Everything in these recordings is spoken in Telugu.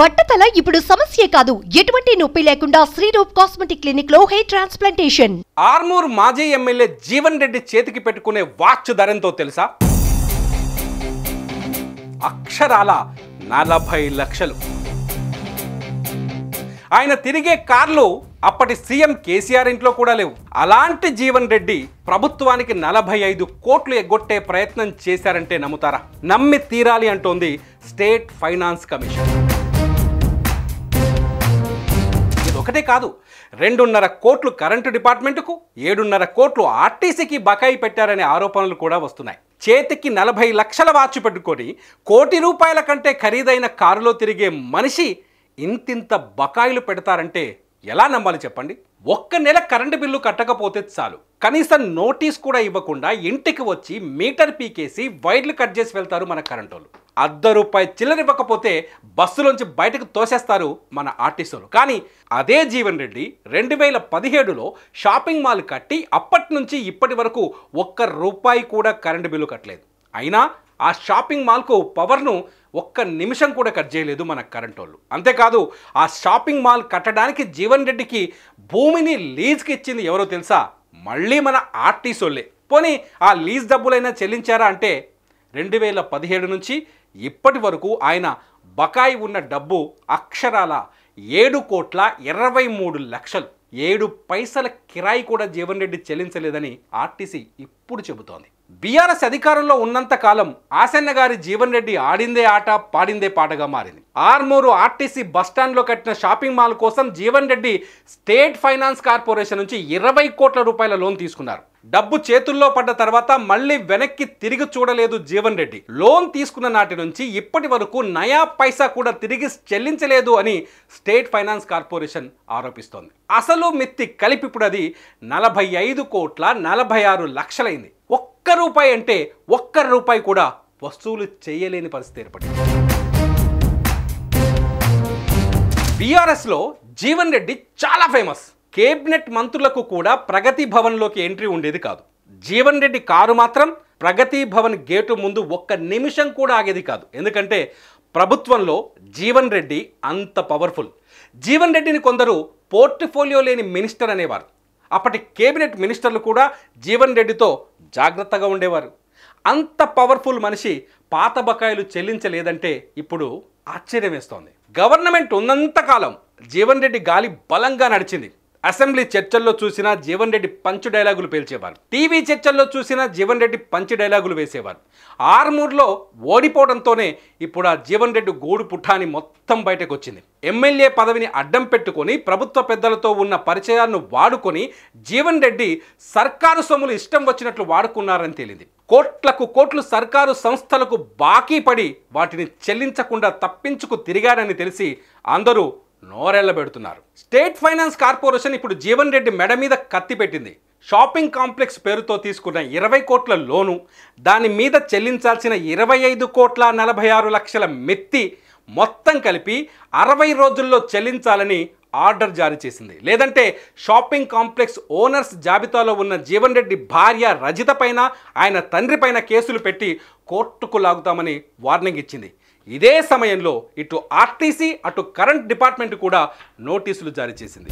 బట్టతల ఇప్పుడు సమస్య కాదు ఎటువంటి నొప్పి లేకుండా శ్రీరూప్ కాస్మెటిక్ క్లినిక్ లో హెయిర్ ట్రాన్స్ప్లాంటేషన్ ఆర్మూర్ మాజీ ఎమ్మెల్యే జీవన్ రెడ్డి చేతికి పెట్టుకునే వాచ్ ధరంతో తెలుసా అక్షరాల నలభై లక్షలు ఆయన తిరిగే కార్లు అప్పటి సీఎం కేసీఆర్ ఇంట్లో కూడా లేవు అలాంటి జీవన్ రెడ్డి ప్రభుత్వానికి నలభై ఐదు కోట్లు ఎగ్గొట్టే ప్రయత్నం చేశారంటే నమ్ముతారా నమ్మి తీరాలి అంటోంది స్టేట్ ఫైనాన్స్ కమిషన్ ఒక్కటే కాదు రెండున్నర కోట్లు కరెంటు డిపార్ట్మెంట్కు ఏడున్నర కోట్లు ఆర్టీసీకి బకాయి పెట్టారనే ఆరోపణలు కూడా వస్తున్నాయి చేతికి నలభై లక్షల వాచ్ పెట్టుకొని కోటి రూపాయల కంటే ఖరీదైన కారులో తిరిగే మనిషి ఇంతింత బకాయిలు పెడతారంటే ఎలా నమ్మాలి చెప్పండి ఒక్క నెల కరెంటు బిల్లు కట్టకపోతే చాలు కనీసం నోటీస్ కూడా ఇవ్వకుండా ఇంటికి వచ్చి మీటర్ పీకేసి వైర్లు కట్ చేసి వెళ్తారు మన కరెంటోళ్ళు అర్ధ రూపాయి చిల్లరివ్వకపోతే బస్సులోంచి బయటకు తోసేస్తారు మన ఆర్టీసీలు కానీ అదే జీవన్ రెడ్డి రెండు వేల పదిహేడులో షాపింగ్ మాల్ కట్టి అప్పటి నుంచి ఇప్పటి వరకు ఒక్క రూపాయి కూడా కరెంటు బిల్లు కట్టలేదు అయినా ఆ షాపింగ్ మాల్కు పవర్ను ఒక్క నిమిషం కూడా కట్ చేయలేదు మన కరెంట్ వాళ్ళు అంతేకాదు ఆ షాపింగ్ మాల్ కట్టడానికి జీవన్ రెడ్డికి భూమిని లీజ్కి ఇచ్చింది ఎవరో తెలుసా మళ్ళీ మన ఆర్టీసోళ్ళే పోనీ ఆ లీజ్ డబ్బులైనా చెల్లించారా అంటే రెండు వేల పదిహేడు నుంచి ఇప్పటి వరకు ఆయన బకాయి ఉన్న డబ్బు అక్షరాల ఏడు కోట్ల ఇరవై మూడు లక్షలు ఏడు పైసల కిరాయి కూడా జీవన్ రెడ్డి చెల్లించలేదని ఆర్టీసీ ఇప్పుడు చెబుతోంది బీఆర్ఎస్ అధికారంలో ఉన్నంత కాలం ఆసన్న గారి జీవన్ రెడ్డి ఆడిందే ఆట పాడిందే పాటగా మారింది ఆర్మూరు ఆర్టీసీ బస్టాండ్లో కట్టిన షాపింగ్ మాల్ కోసం Jeevan Reddy state finance corporation నుంచి ఇరవై కోట్ల రూపాయల లోన్ తీసుకున్నారు డబ్బు చేతుల్లో పడ్డ తర్వాత మళ్ళీ వెనక్కి తిరిగి చూడలేదు జీవన్ రెడ్డి లోన్ తీసుకున్న నాటి నుంచి ఇప్పటి వరకు నయా పైసా కూడా తిరిగి చెల్లించలేదు అని స్టేట్ ఫైనాన్స్ కార్పొరేషన్ ఆరోపిస్తోంది అసలు మిత్తి కలిపి ఇప్పుడు అది నలభై ఐదు కోట్ల నలభై ఆరు లక్షలైంది ఒక్క రూపాయి అంటే ఒక్క రూపాయి కూడా వసూలు చేయలేని పరిస్థితి ఏర్పడింది బీఆర్ఎస్లో జీవన్ రెడ్డి చాలా ఫేమస్ కేబినెట్ మంత్రులకు కూడా ప్రగతి భవన్లోకి ఎంట్రీ ఉండేది కాదు జీవన్ రెడ్డి కారు మాత్రం ప్రగతి భవన్ గేటు ముందు ఒక్క నిమిషం కూడా ఆగేది కాదు ఎందుకంటే ప్రభుత్వంలో జీవన్ రెడ్డి అంత పవర్ఫుల్ జీవన్ రెడ్డిని కొందరు పోర్ట్ఫోలియో లేని మినిస్టర్ అనేవారు అప్పటి కేబినెట్ మినిస్టర్లు కూడా జీవన్ రెడ్డితో జాగ్రత్తగా ఉండేవారు అంత పవర్ఫుల్ మనిషి పాత బకాయిలు చెల్లించలేదంటే ఇప్పుడు ఆశ్చర్యం వేస్తోంది గవర్నమెంట్ ఉన్నంతకాలం జీవన్ రెడ్డి గాలి బలంగా నడిచింది అసెంబ్లీ చర్చల్లో చూసినా జీవన్ రెడ్డి పంచ్ డైలాగులు పేల్చేవారు టీవీ చర్చల్లో చూసినా జీవన్ రెడ్డి పంచ్ డైలాగులు వేసేవారు ఆర్మూర్లో ఓడిపోవడంతోనే ఇప్పుడు ఆ జీవన్ రెడ్డి గూడు పుట్టాని మొత్తం బయటకు వచ్చింది ఎమ్మెల్యే పదవిని అడ్డం పెట్టుకొని ప్రభుత్వ పెద్దలతో ఉన్న పరిచయాలను వాడుకొని జీవన్ రెడ్డి సర్కారు సొమ్ములు ఇష్టం వచ్చినట్లు వాడుకున్నారని తేలింది కోట్లకు కోట్లు సర్కారు సంస్థలకు బాకీ పడి వాటిని చెల్లించకుండా తప్పించుకు తిరిగారని తెలిసి అందరూ నోరెళ్ల పెడుతున్నారు స్టేట్ ఫైనాన్స్ కార్పొరేషన్ ఇప్పుడు జీవన్ రెడ్డి మెడ మీద కత్తి పెట్టింది షాపింగ్ కాంప్లెక్స్ పేరుతో తీసుకున్న ఇరవై కోట్ల లోను దాని మీద చెల్లించాల్సిన ఇరవై ఐదు కోట్ల నలభై ఆరు లక్షల మెత్తి మొత్తం కలిపి అరవై రోజుల్లో చెల్లించాలని ఆర్డర్ జారీ చేసింది లేదంటే షాపింగ్ కాంప్లెక్స్ ఓనర్స్ జాబితాలో ఉన్న జీవన్ రెడ్డి భార్య రజిత పైన ఆయన తండ్రి పైన కేసులు పెట్టి కోర్టుకు లాగుతామని వార్నింగ్ ఇచ్చింది ఇదే సమయంలో ఇటు ఆర్టీసీ అటు కరెంట్ డిపార్ట్మెంట్ కూడా నోటీసులు జారీ చేసింది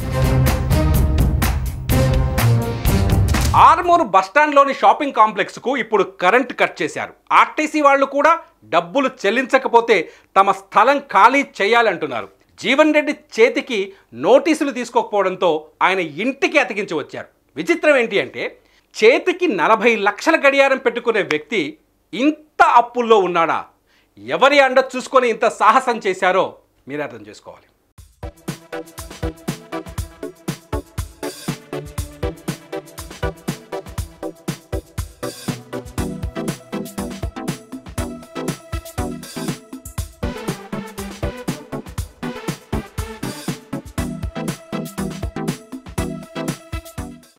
ఆర్మూర్ బస్టాండ్లోని షాపింగ్ కాంప్లెక్స్కు ఇప్పుడు కరెంట్ కట్ చేశారు ఆర్టీసీ వాళ్ళు కూడా డబ్బులు చెల్లించకపోతే తమ స్థలం ఖాళీ చేయాలంటున్నారు జీవన్ రెడ్డి చేతికి నోటీసులు తీసుకోకపోవడంతో ఆయన ఇంటికి అతికించి వచ్చారు విచిత్రం ఏంటి అంటే చేతికి నలభై లక్షల గడియారం పెట్టుకునే వ్యక్తి ఇంత అప్పుల్లో ఉన్నాడా ఎవరి అండ చూసుకొని ఇంత సాహసం చేశారో మీరు అర్థం చేసుకోవాలి